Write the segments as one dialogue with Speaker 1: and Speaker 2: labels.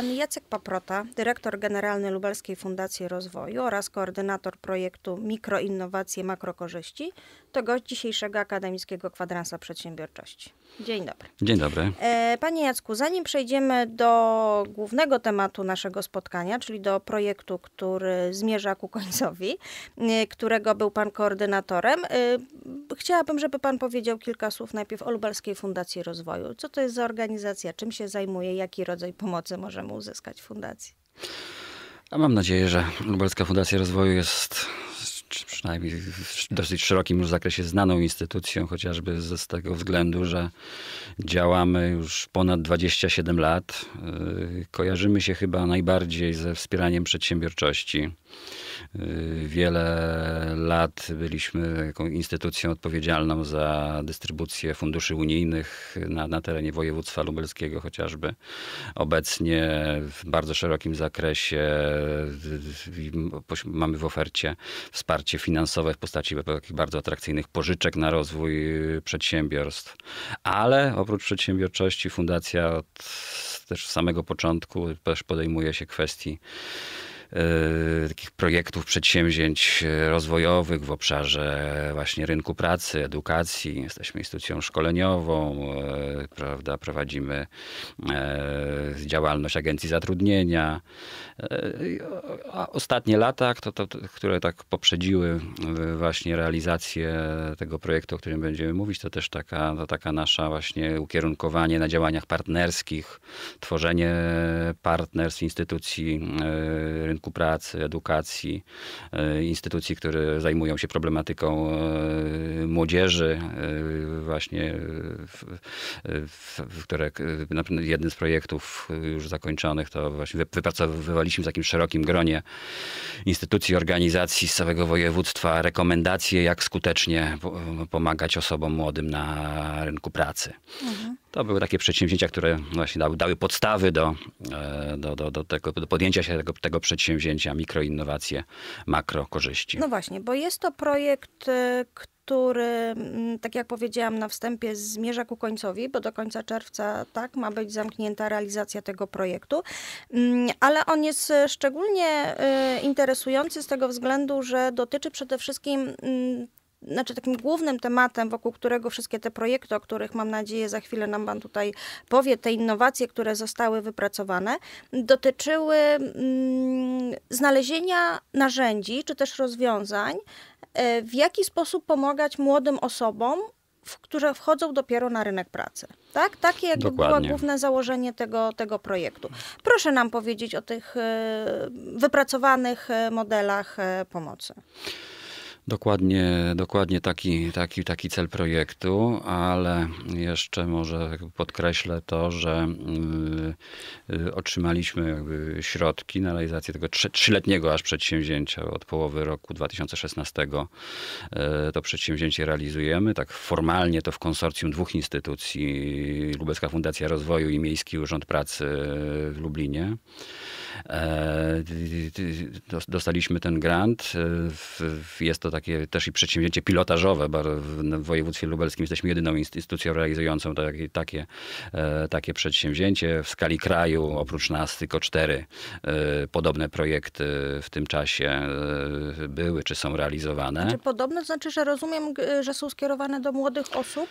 Speaker 1: Pan Jacek Paprota, dyrektor generalny Lubelskiej Fundacji Rozwoju oraz koordynator projektu Mikroinnowacje Makrokorzyści, to gość dzisiejszego Akademickiego Kwadransa Przedsiębiorczości. Dzień dobry. Dzień dobry. E, panie Jacku, zanim przejdziemy do głównego tematu naszego spotkania, czyli do projektu, który zmierza ku końcowi, e, którego był pan koordynatorem, e, chciałabym, żeby pan powiedział kilka słów najpierw o Lubelskiej Fundacji Rozwoju. Co to jest za organizacja, czym się zajmuje, jaki rodzaj pomocy możemy uzyskać w fundacji?
Speaker 2: A mam nadzieję, że Lubelska Fundacja Rozwoju jest przynajmniej w dosyć szerokim zakresie znaną instytucją, chociażby z tego względu, że działamy już ponad 27 lat. Kojarzymy się chyba najbardziej ze wspieraniem przedsiębiorczości. Wiele lat byliśmy instytucją odpowiedzialną za dystrybucję funduszy unijnych na, na terenie województwa lubelskiego chociażby. Obecnie w bardzo szerokim zakresie mamy w ofercie wsparcie finansowe finansowe w postaci takich bardzo atrakcyjnych pożyczek na rozwój y, przedsiębiorstw. Ale oprócz przedsiębiorczości fundacja od też samego początku też podejmuje się kwestii E, takich projektów, przedsięwzięć e, rozwojowych w obszarze właśnie rynku pracy, edukacji. Jesteśmy instytucją szkoleniową, e, prawda, prowadzimy działalność agencji zatrudnienia. A ostatnie lata, to, to, które tak poprzedziły właśnie realizację tego projektu, o którym będziemy mówić, to też taka, to taka nasza właśnie ukierunkowanie na działaniach partnerskich, tworzenie partnerstw instytucji rynku rynku pracy, edukacji, e, instytucji, które zajmują się problematyką e, młodzieży, e, właśnie, w, w, w które jednym z projektów już zakończonych to właśnie wypracowywaliśmy w takim szerokim gronie instytucji, organizacji z całego województwa rekomendacje, jak skutecznie pomagać osobom młodym na rynku pracy. Mhm. To były takie przedsięwzięcia, które właśnie dały, dały podstawy do, e, do, do, do, tego, do podjęcia się tego, tego przedsięwzięcia, mikroinnowacje, korzyści.
Speaker 1: No właśnie, bo jest to projekt, e, który, mm, tak jak powiedziałam na wstępie, zmierza ku końcowi, bo do końca czerwca tak ma być zamknięta realizacja tego projektu. Mm, ale on jest e, szczególnie interesujący z tego względu, że dotyczy przede wszystkim mm, znaczy takim głównym tematem, wokół którego wszystkie te projekty, o których mam nadzieję za chwilę nam Pan tutaj powie, te innowacje, które zostały wypracowane, dotyczyły mm, znalezienia narzędzi czy też rozwiązań, e, w jaki sposób pomagać młodym osobom w, które wchodzą dopiero na rynek pracy. Tak? Takie jakby było główne założenie tego, tego projektu. Proszę nam powiedzieć o tych e, wypracowanych e, modelach pomocy.
Speaker 2: Dokładnie, dokładnie taki, taki, taki cel projektu, ale jeszcze może podkreślę to, że y, y, otrzymaliśmy środki na realizację tego trzyletniego aż przedsięwzięcia. Od połowy roku 2016 y, to przedsięwzięcie realizujemy. Tak formalnie to w konsorcjum dwóch instytucji, Lubelska Fundacja Rozwoju i Miejski Urząd Pracy w Lublinie. E, dostaliśmy ten grant. Jest to to takie też i przedsięwzięcie pilotażowe. W województwie lubelskim jesteśmy jedyną instytucją realizującą takie, takie, e, takie przedsięwzięcie. W skali kraju oprócz nas tylko cztery e, podobne projekty w tym czasie e, były czy są realizowane. Czy znaczy,
Speaker 1: podobne znaczy, że rozumiem, że są skierowane do młodych osób?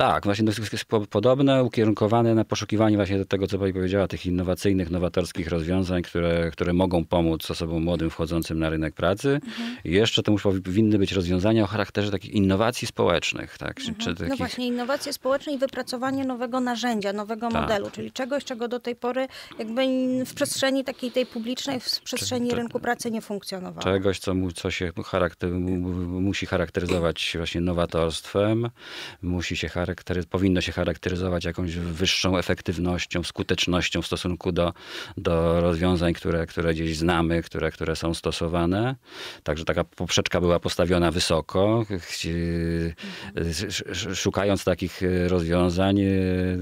Speaker 2: Tak, właśnie to jest podobne, ukierunkowane na poszukiwanie właśnie do tego, co pani powiedziała, tych innowacyjnych, nowatorskich rozwiązań, które, które mogą pomóc osobom młodym wchodzącym na rynek pracy. Mhm. Jeszcze to powinny być rozwiązania o charakterze takich innowacji społecznych. Tak? Mhm. Czy, no takich... No właśnie,
Speaker 1: innowacje społeczne i wypracowanie nowego narzędzia, nowego tak. modelu, czyli czegoś, czego do tej pory jakby w przestrzeni takiej tej publicznej, w przestrzeni rynku pracy nie funkcjonowało.
Speaker 2: Czegoś, co, mu, co się charakter, mu, musi charakteryzować właśnie nowatorstwem, musi się charakteryzować charaktery, powinno się charakteryzować jakąś wyższą efektywnością, skutecznością w stosunku do, do rozwiązań, które, które gdzieś znamy, które, które są stosowane. Także taka poprzeczka była postawiona wysoko. Szukając takich rozwiązań,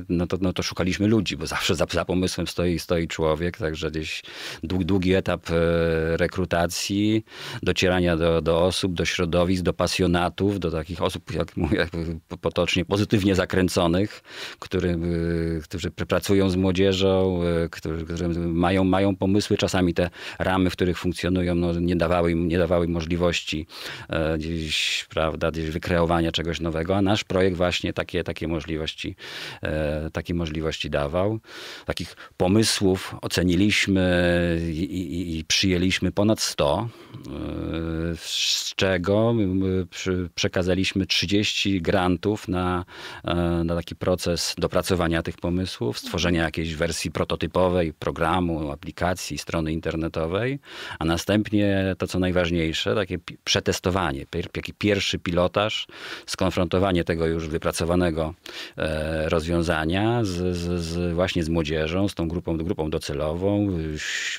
Speaker 2: no to, no to szukaliśmy ludzi, bo zawsze za, za pomysłem stoi, stoi człowiek, także gdzieś długi, długi etap e, rekrutacji, docierania do, do osób, do środowisk, do pasjonatów, do takich osób, jak mówię, potocznie pozytywnych, aktywnie zakręconych, który, y, którzy pracują z młodzieżą, y, którzy, którzy mają, mają pomysły. Czasami te ramy, w których funkcjonują, no, nie, dawały im, nie dawały im możliwości e, gdzieś, prawda, gdzieś wykreowania czegoś nowego, a nasz projekt właśnie takie, takie, możliwości, e, takie możliwości dawał. Takich pomysłów oceniliśmy i, i, i przyjęliśmy ponad 100, e, z czego przekazaliśmy 30 grantów na E, na taki proces dopracowania tych pomysłów, stworzenia jakiejś wersji prototypowej, programu, aplikacji, strony internetowej, a następnie to, co najważniejsze, takie przetestowanie, taki pierwszy pilotaż, skonfrontowanie tego już wypracowanego e, rozwiązania z, z, z właśnie z młodzieżą, z tą grupą, grupą docelową,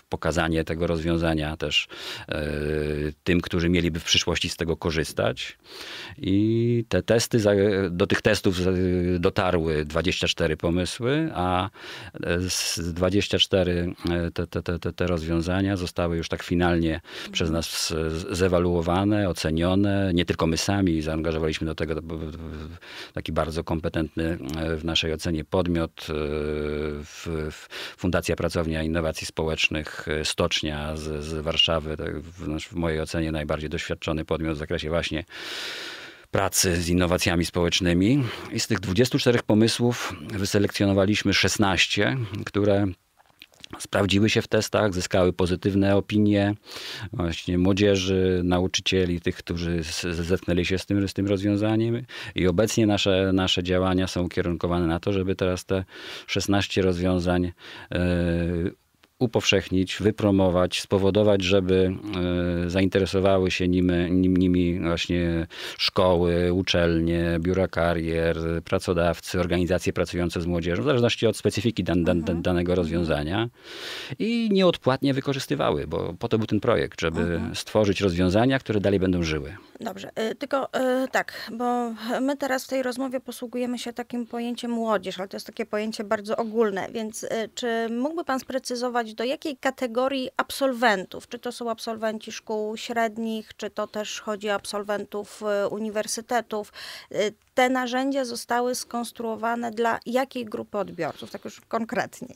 Speaker 2: pokazanie tego rozwiązania też e, tym, którzy mieliby w przyszłości z tego korzystać. I te testy, do tych testów projektów y, dotarły 24 pomysły, a e, z 24 e, te, te, te, te rozwiązania zostały już tak finalnie przez nas zewaluowane, ocenione. Nie tylko my sami zaangażowaliśmy do tego taki bardzo kompetentny e, w naszej ocenie podmiot, Fundacja Pracownia Innowacji Społecznych Stocznia z, z Warszawy, tak, w, w mojej ocenie najbardziej doświadczony podmiot w zakresie właśnie pracy z innowacjami społecznymi. I z tych 24 pomysłów wyselekcjonowaliśmy 16, które sprawdziły się w testach, zyskały pozytywne opinie właśnie młodzieży, nauczycieli, tych, którzy zetknęli się z tym, z tym rozwiązaniem. I obecnie nasze, nasze działania są ukierunkowane na to, żeby teraz te 16 rozwiązań e, upowszechnić, wypromować, spowodować, żeby e, zainteresowały się nimi właśnie szkoły, uczelnie, biura karier, pracodawcy, organizacje pracujące z młodzieżą, w zależności od specyfiki dan, dan, dan, mhm. danego rozwiązania i nieodpłatnie wykorzystywały, bo po to był ten projekt, żeby mhm. stworzyć rozwiązania, które dalej będą żyły.
Speaker 1: Dobrze, e, tylko e, tak, bo my teraz w tej rozmowie posługujemy się takim pojęciem młodzież, ale to jest takie pojęcie bardzo ogólne, więc czy mógłby pan sprecyzować, do jakiej kategorii absolwentów? Czy to są absolwenci szkół średnich, czy to też chodzi o absolwentów y, uniwersytetów? Y, te narzędzia zostały skonstruowane dla jakiej grupy odbiorców, tak już konkretniej?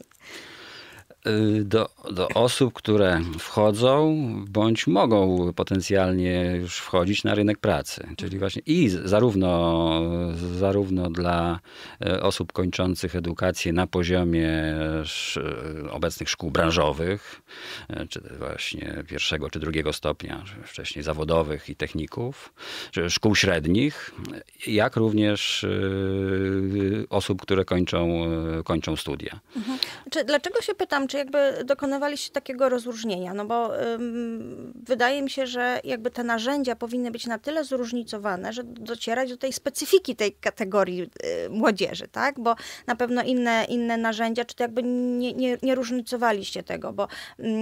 Speaker 2: Y, do, do osób, które wchodzą bądź mogą potencjalnie już wchodzić na rynek pracy. Czyli właśnie i zarówno, zarówno dla y, osób kończących edukację na poziomie y, obecnych szkół branżowych, czy właśnie pierwszego czy drugiego stopnia, wcześniej zawodowych i techników, szkół średnich, jak również osób, które kończą, kończą studia.
Speaker 1: Mhm. Czy, dlaczego się pytam, znaczy jakby dokonywaliście takiego rozróżnienia, no bo ym, wydaje mi się, że jakby te narzędzia powinny być na tyle zróżnicowane, że docierać do tej specyfiki tej kategorii y, młodzieży, tak? Bo na pewno inne, inne narzędzia, czy to jakby nie, nie, nie różnicowaliście tego, bo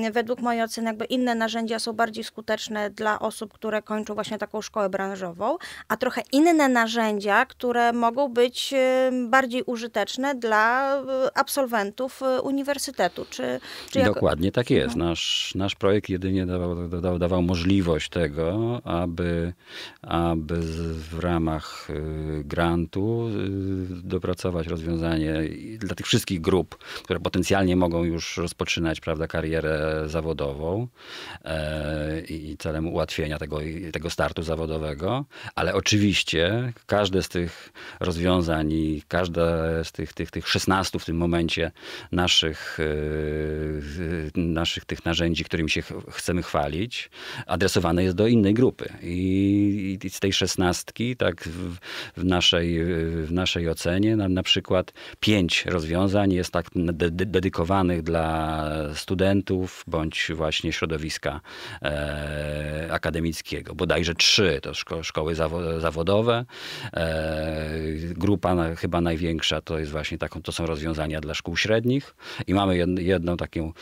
Speaker 1: y, według mojej oceny jakby inne narzędzia są bardziej skuteczne dla osób, które kończą właśnie taką szkołę branżową, a trochę inne narzędzia, które mogą być y, bardziej użyteczne dla y, absolwentów y, uniwersytetu. Czy czy, czy Dokładnie
Speaker 2: tak mhm. jest. Nasz, nasz projekt jedynie dawał, dawał, dawał możliwość tego, aby, aby w ramach y, grantu y, dopracować rozwiązanie dla tych wszystkich grup, które potencjalnie mogą już rozpoczynać prawda, karierę zawodową e, i celem ułatwienia tego, tego startu zawodowego, ale oczywiście każde z tych rozwiązań i każde z tych, tych, tych 16 w tym momencie naszych y, Y, naszych tych narzędzi, którymi się chcemy chwalić, adresowane jest do innej grupy. I, i z tej szesnastki, tak w, w, naszej, y, w naszej ocenie, na, na przykład pięć rozwiązań jest tak de dedykowanych dla studentów bądź właśnie środowiska e, akademickiego. Bodajże trzy to szko szkoły zawo zawodowe. E, grupa na, chyba największa to jest właśnie taką, to są rozwiązania dla szkół średnich i mamy jed, jed jedną taką,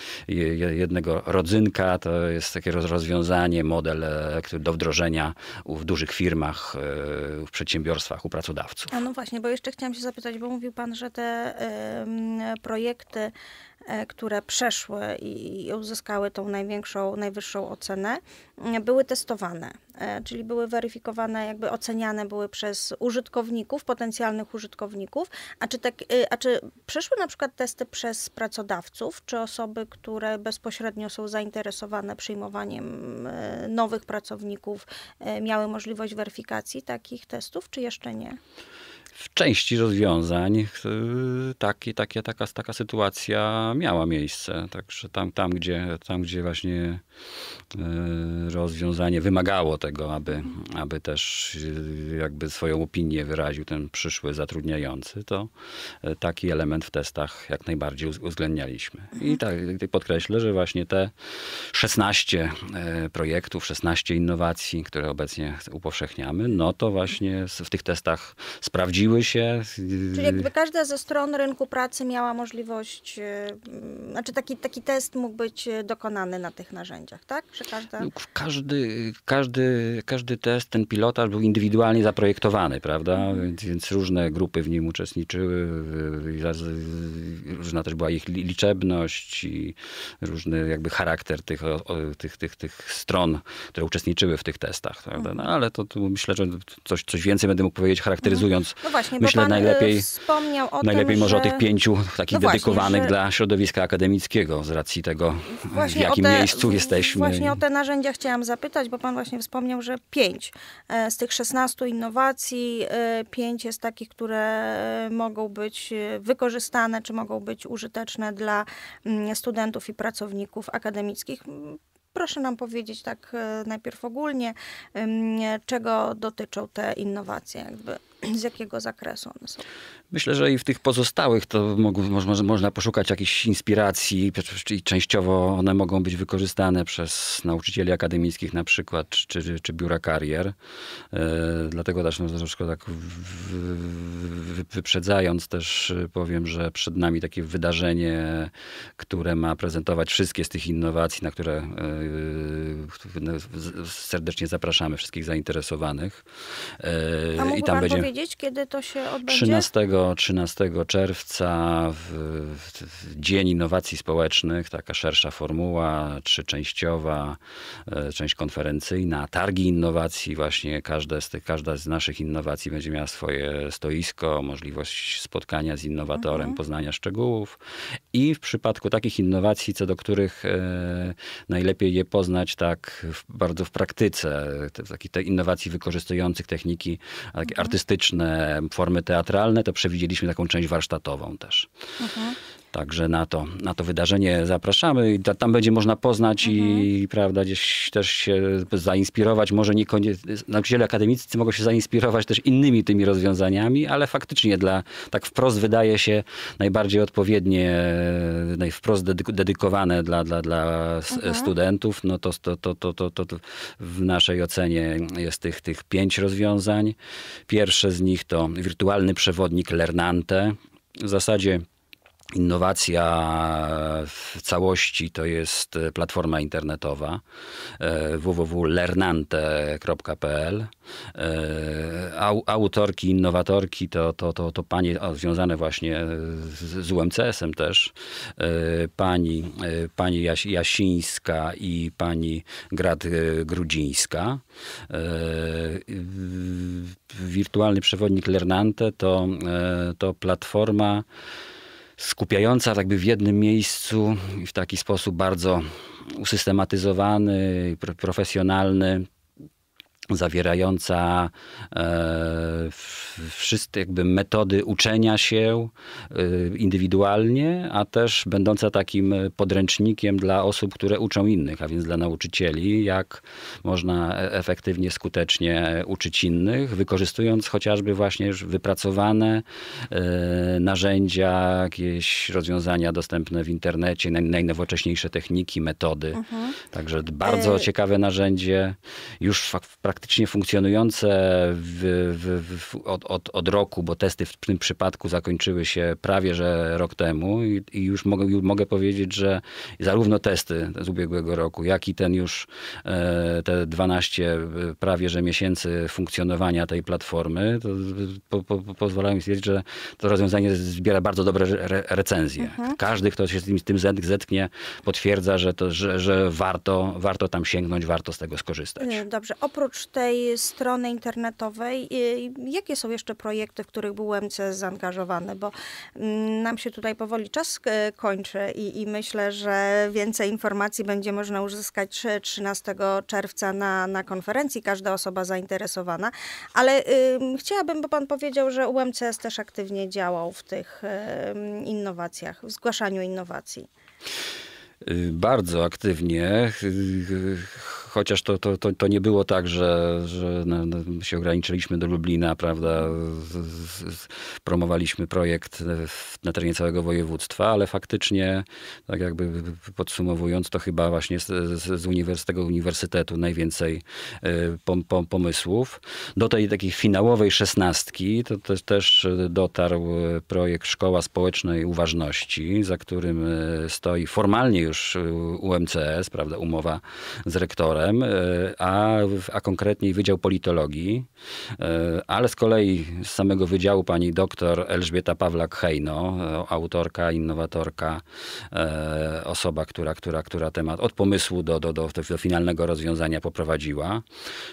Speaker 2: jednego rodzynka. To jest takie rozwiązanie, model e, do wdrożenia w dużych firmach, e, w przedsiębiorstwach, u pracodawców.
Speaker 1: A no właśnie, bo jeszcze chciałam się zapytać, bo mówił pan, że te projekty E, które przeszły i uzyskały tą największą, najwyższą ocenę, mm, były testowane, e, czyli były weryfikowane, jakby oceniane były przez użytkowników, potencjalnych użytkowników, a czy, tak, y, a czy przeszły na przykład testy przez pracodawców, czy osoby, które bezpośrednio są zainteresowane przyjmowaniem e, nowych pracowników, miały możliwość weryfikacji takich testów, czy jeszcze nie?
Speaker 2: w części rozwiązań e, taki, taka, taka sytuacja miała miejsce. Także tam, tam, gdzie, tam gdzie właśnie e, rozwiązanie wymagało tego, aby, aby też e, jakby swoją opinię wyraził ten przyszły zatrudniający, to taki element w testach jak najbardziej uwzględnialiśmy. Mhm. Tak, I tak podkreślę, że właśnie te 16 projektów, 16 innowacji, które obecnie upowszechniamy, no to właśnie w tych testach sprawdziliśmy zgodziły się. Czyli jakby
Speaker 1: każda ze stron rynku pracy miała możliwość, e, znaczy taki, taki test mógł być e, dokonany na tych narzędziach, tak? Że każda... No,
Speaker 2: każdy, każdy, każdy test, ten pilotaż był indywidualnie zaprojektowany, prawda? Mhm. Więc, więc różne grupy w nim uczestniczyły, różna też była ich liczebność i różny jakby charakter tych, tych, tych, tych stron, które uczestniczyły w tych testach, prawda? No, mhm. ale to, to myślę, że coś, coś więcej będę mógł powiedzieć charakteryzując no no właśnie, Myślę, bo e, najlepiej,
Speaker 1: wspomniał o Najlepiej tym, może że... o tych pięciu
Speaker 2: no takich no dedykowanych że... dla środowiska akademickiego z racji tego,
Speaker 1: właśnie w jakim te, miejscu jesteśmy. Właśnie o te narzędzia chciałam zapytać, bo pan właśnie wspomniał, że pięć e, z tych 16 innowacji, e, pięć jest takich, które mogą być wykorzystane, czy mogą być użyteczne dla mm, studentów i pracowników akademickich. Proszę nam powiedzieć tak najpierw ogólnie, mm, czego dotyczą te innowacje, jakby z jakiego zakresu one są.
Speaker 2: Myślę, że i w tych pozostałych to mogą, można, można poszukać jakichś inspiracji i częściowo one mogą być wykorzystane przez nauczycieli akademickich na przykład, czy, czy, czy biura karier. Yy, dlatego też no, troszkę tak wyprzedzając też powiem, że przed nami takie wydarzenie, które ma prezentować wszystkie z tych innowacji, na które yy, serdecznie zapraszamy wszystkich zainteresowanych. Yy, I tam będziemy
Speaker 1: powiedzieć, kiedy to się odbędzie? 13,
Speaker 2: 13 czerwca, w, w Dzień Innowacji Społecznych, taka szersza formuła, trzyczęściowa, e, część konferencyjna, targi innowacji, właśnie każde z tych, każda z naszych innowacji będzie miała swoje stoisko, możliwość spotkania z innowatorem, mhm. poznania szczegółów. I w przypadku takich innowacji, co do których e, najlepiej je poznać tak w, bardzo w praktyce, takich te innowacji wykorzystujących techniki mhm. artystyczne, formy teatralne, to przewidzieliśmy taką część warsztatową też. Mhm. Także na to, na to wydarzenie zapraszamy. I tam będzie można poznać mhm. i prawda, gdzieś też się zainspirować. Może na nauczyciele akademicy mogą się zainspirować też innymi tymi rozwiązaniami, ale faktycznie dla tak wprost wydaje się najbardziej odpowiednie, najwprost dedykowane dla, dla, dla mhm. studentów. No to, to, to, to, to, to w naszej ocenie jest tych, tych pięć rozwiązań. Pierwsze z nich to wirtualny przewodnik Lernante. W zasadzie Innowacja w całości to jest e, platforma internetowa e, www.lernante.pl. E, autorki, innowatorki to, to, to, to panie związane właśnie z, z UMCS-em też. Pani, pani Jasińska i pani Grad Grudzińska. Wirtualny przewodnik Lernante to, to platforma, skupiająca jakby w jednym miejscu i w taki sposób bardzo usystematyzowany, profesjonalny zawierająca e, wszystkie jakby metody uczenia się e, indywidualnie, a też będąca takim podręcznikiem dla osób, które uczą innych, a więc dla nauczycieli, jak można e, efektywnie, skutecznie uczyć innych, wykorzystując chociażby właśnie już wypracowane e, narzędzia, jakieś rozwiązania dostępne w internecie, naj, najnowocześniejsze techniki, metody. Mhm. Także bardzo e, ciekawe narzędzie, już w praktyce praktycznie funkcjonujące w, w, w, od, od, od, roku, bo testy w tym przypadku zakończyły się prawie że rok temu i, i już, mogę, już mogę powiedzieć, że zarówno testy z ubiegłego roku, jak i ten już e, te 12 e, prawie że miesięcy funkcjonowania tej platformy, to po, po, pozwalają mi stwierdzić, że to rozwiązanie zbiera bardzo dobre re, recenzje. Mhm. Każdy, kto się z tym, z tym zetknie, potwierdza, że, to, że, że warto, warto tam sięgnąć, warto z tego skorzystać.
Speaker 1: E, dobrze, oprócz tej strony internetowej, jakie są jeszcze projekty, w których był UMC zaangażowany? Bo mm, nam się tutaj powoli czas e, kończy i, i myślę, że więcej informacji będzie można uzyskać 13 e, czerwca na, na konferencji, każda osoba zainteresowana. Ale chciałabym, bo Pan powiedział, że UMCS też aktywnie działał w tych e, mm, innowacjach, w zgłaszaniu innowacji.
Speaker 2: Y, bardzo aktywnie y, y, chociaż to, to, to, to nie było tak, że, że no, się ograniczyliśmy do Lublina, prawda, promowaliśmy projekt e, na terenie całego województwa, ale faktycznie, tak jakby podsumowując, to chyba właśnie z, z, uniwers tego uniwersytetu najwięcej e, pom, pom, pomysłów. Do tej takiej finałowej szesnastki to też, też dotarł e, projekt Szkoła Społecznej Uważności, za którym stoi formalnie już UMCS, prawda, umowa z rektorem, profesorem, e, a, a konkretniej Wydział Politologii, e, ale z kolei z samego wydziału pani doktor Elżbieta Pawlak-Hejno, e, autorka, innowatorka, osoba, która, która, która temat od pomysłu do, do, do, do finalnego rozwiązania poprowadziła.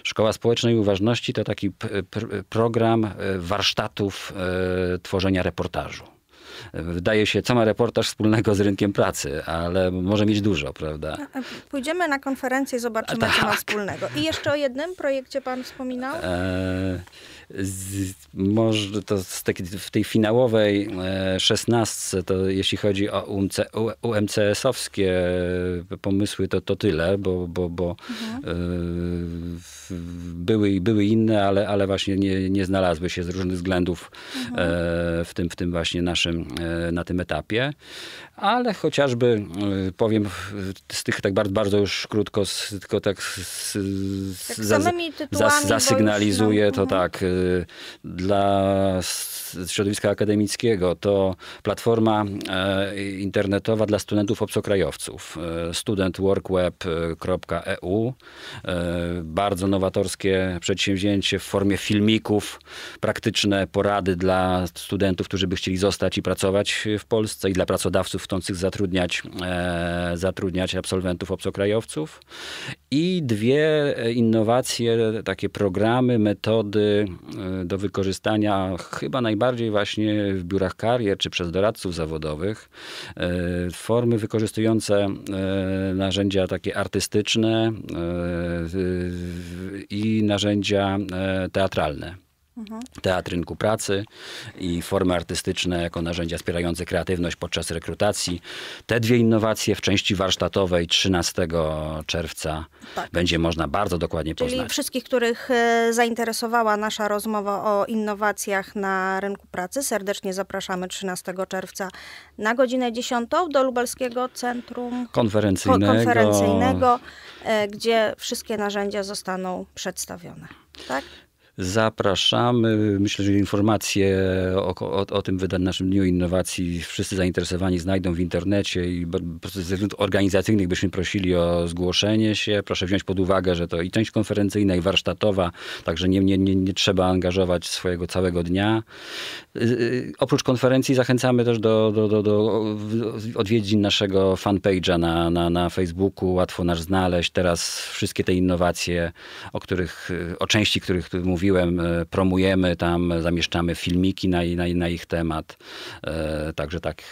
Speaker 2: Szkoła Społecznej Uważności to taki program warsztatów tworzenia reportażu wydaje się, co ma reportaż wspólnego z rynkiem pracy, ale może mieć dużo, prawda?
Speaker 1: Pójdziemy na konferencję i zobaczymy, tak. co ma tak. wspólnego. I jeszcze o jednym projekcie pan wspominał?
Speaker 2: E, z, może to tej, w tej finałowej e, szesnastce, to jeśli chodzi o UMC, UMCS-owskie e, pomysły, to, to tyle, bo, bo, bo mhm. E, były, były inne, ale, ale właśnie nie, nie znalazły się z różnych względów mhm. w, tym, w tym właśnie naszym, na tym etapie. Ale chociażby powiem z tych tak bardzo, bardzo już krótko, tylko tak, z, tak tytułami, zasygnalizuję już, no. to mhm. tak Y, dla środowiska akademickiego to platforma e, internetowa dla studentów obcokrajowców e, studentworkweb.eu. E, bardzo nowatorskie przedsięwzięcie w formie filmików, praktyczne porady dla studentów, którzy by chcieli zostać i pracować w Polsce i dla pracodawców chcących zatrudniać, zatrudniać absolwentów obcokrajowców. I dwie innowacje, takie programy, metody E, do wykorzystania chyba najbardziej właśnie w biurach karier czy przez doradców zawodowych. E, formy wykorzystujące e, narzędzia takie artystyczne i narzędzia teatralne. Mhm. teatr rynku pracy i formy artystyczne jako narzędzia wspierające kreatywność podczas rekrutacji. Te dwie innowacje w części warsztatowej 13 czerwca tak. będzie można bardzo dokładnie Czyli poznać. Czyli
Speaker 1: wszystkich, których e, zainteresowała nasza rozmowa o innowacjach na rynku pracy, serdecznie zapraszamy 13 czerwca na godzinę 10 do Lubelskiego Centrum Konferencyjnego, konferencyjnego e, gdzie wszystkie narzędzia zostaną przedstawione. Tak?
Speaker 2: Zapraszamy. Myślę, że informacje o, o, o tym naszym Dniu Innowacji wszyscy zainteresowani znajdą w internecie i ze względów organizacyjnych byśmy prosili o zgłoszenie się. Proszę wziąć pod uwagę, że to i część konferencyjna, i warsztatowa, także nie, nie, nie, nie trzeba angażować swojego całego dnia. Y, y, oprócz konferencji zachęcamy też do, do, do, do odwiedzin naszego fanpage'a na, na, na Facebooku. Łatwo nas znaleźć. Teraz wszystkie te innowacje, o których, y, o części których mówimy, mówiłem, e, promujemy tam, zamieszczamy filmiki na, na, na ich temat. E, także tak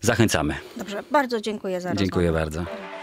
Speaker 2: zachęcamy.
Speaker 1: Dobrze, bardzo dziękuję za rozmowę.
Speaker 2: Dziękuję bardzo.